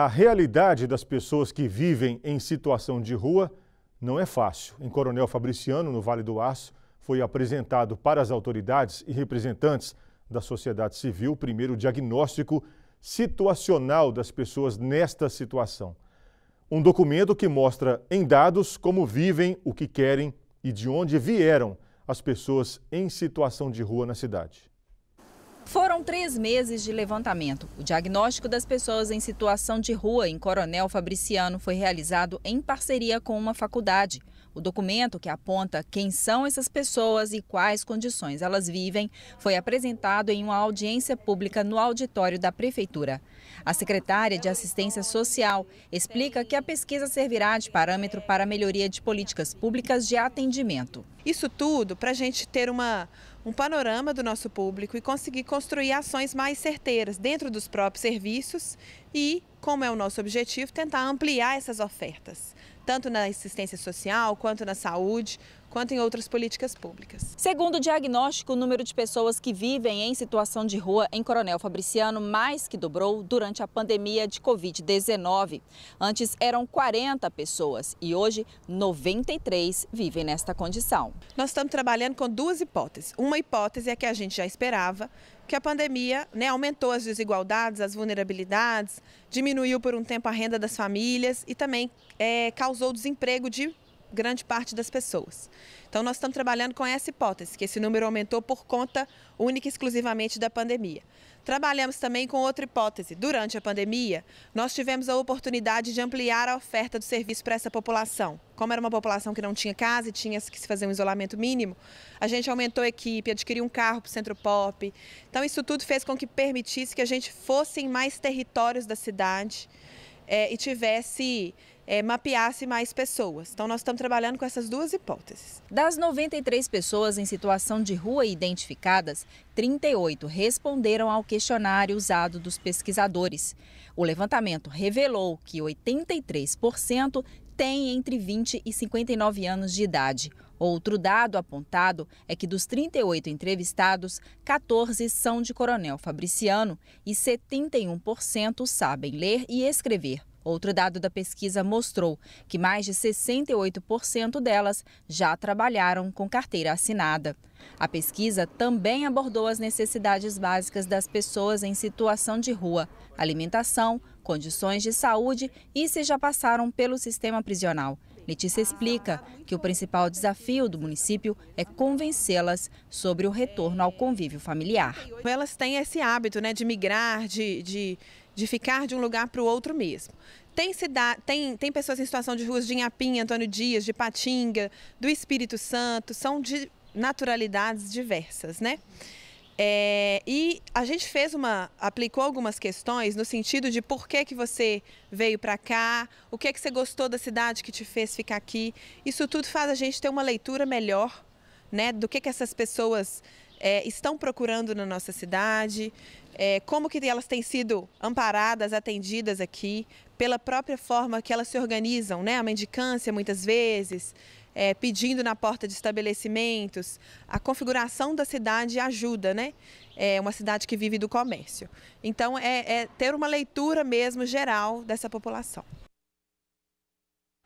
A realidade das pessoas que vivem em situação de rua não é fácil. Em Coronel Fabriciano, no Vale do Aço, foi apresentado para as autoridades e representantes da sociedade civil o primeiro diagnóstico situacional das pessoas nesta situação. Um documento que mostra em dados como vivem, o que querem e de onde vieram as pessoas em situação de rua na cidade. Foram três meses de levantamento. O diagnóstico das pessoas em situação de rua em Coronel Fabriciano foi realizado em parceria com uma faculdade. O documento que aponta quem são essas pessoas e quais condições elas vivem foi apresentado em uma audiência pública no auditório da Prefeitura. A secretária de Assistência Social explica que a pesquisa servirá de parâmetro para a melhoria de políticas públicas de atendimento. Isso tudo para a gente ter uma, um panorama do nosso público e conseguir construir ações mais certeiras dentro dos próprios serviços e, como é o nosso objetivo, tentar ampliar essas ofertas tanto na assistência social, quanto na saúde, quanto em outras políticas públicas. Segundo o diagnóstico, o número de pessoas que vivem em situação de rua em Coronel Fabriciano mais que dobrou durante a pandemia de Covid-19. Antes eram 40 pessoas e hoje 93 vivem nesta condição. Nós estamos trabalhando com duas hipóteses. Uma hipótese é que a gente já esperava, que a pandemia né, aumentou as desigualdades, as vulnerabilidades, diminuiu por um tempo a renda das famílias e também é, causou desemprego de grande parte das pessoas. Então, nós estamos trabalhando com essa hipótese, que esse número aumentou por conta única e exclusivamente da pandemia. Trabalhamos também com outra hipótese. Durante a pandemia, nós tivemos a oportunidade de ampliar a oferta do serviço para essa população. Como era uma população que não tinha casa e tinha que se fazer um isolamento mínimo, a gente aumentou a equipe, adquiriu um carro para o Centro Pop. Então, isso tudo fez com que permitisse que a gente fosse em mais territórios da cidade, é, e tivesse é, mapeasse mais pessoas. Então, nós estamos trabalhando com essas duas hipóteses. Das 93 pessoas em situação de rua identificadas, 38 responderam ao questionário usado dos pesquisadores. O levantamento revelou que 83% têm entre 20 e 59 anos de idade. Outro dado apontado é que dos 38 entrevistados, 14 são de Coronel Fabriciano e 71% sabem ler e escrever. Outro dado da pesquisa mostrou que mais de 68% delas já trabalharam com carteira assinada. A pesquisa também abordou as necessidades básicas das pessoas em situação de rua, alimentação, condições de saúde e se já passaram pelo sistema prisional. Letícia explica que o principal desafio do município é convencê-las sobre o retorno ao convívio familiar. Elas têm esse hábito né, de migrar, de, de, de ficar de um lugar para o outro mesmo. Tem, cidade, tem, tem pessoas em situação de ruas de Inhapim, Antônio Dias, de Patinga, do Espírito Santo, são de naturalidades diversas, né? É, e a gente fez uma, aplicou algumas questões no sentido de por que, que você veio para cá, o que que você gostou da cidade que te fez ficar aqui. Isso tudo faz a gente ter uma leitura melhor, né, do que que essas pessoas é, estão procurando na nossa cidade, é, como que elas têm sido amparadas, atendidas aqui, pela própria forma que elas se organizam, né? A mendicância, muitas vezes, é, pedindo na porta de estabelecimentos. A configuração da cidade ajuda, né? É uma cidade que vive do comércio. Então, é, é ter uma leitura mesmo geral dessa população.